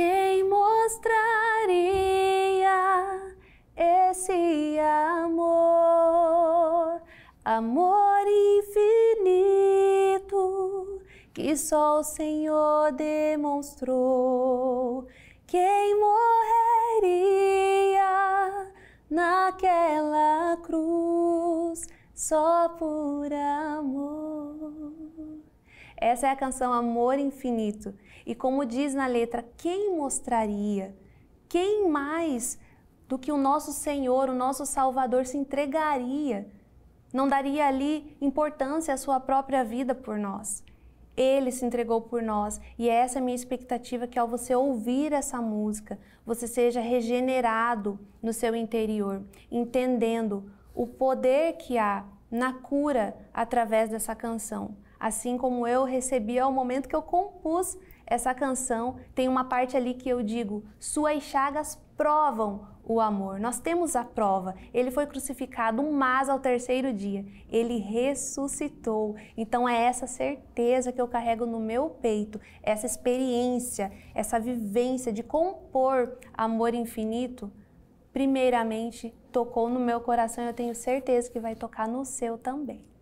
quem mostraria esse amor, amor infinito que só o Senhor demonstrou. Quem morreria naquela cruz só por essa é a canção Amor Infinito. E como diz na letra, quem mostraria? Quem mais do que o nosso Senhor, o nosso Salvador, se entregaria? Não daria ali importância à sua própria vida por nós. Ele se entregou por nós e é essa é a minha expectativa que ao você ouvir essa música, você seja regenerado no seu interior, entendendo o poder que há na cura através dessa canção. Assim como eu recebi ao momento que eu compus essa canção, tem uma parte ali que eu digo: Suas chagas provam o amor. Nós temos a prova. Ele foi crucificado, mas ao terceiro dia ele ressuscitou. Então é essa certeza que eu carrego no meu peito, essa experiência, essa vivência de compor amor infinito primeiramente tocou no meu coração, eu tenho certeza que vai tocar no seu também.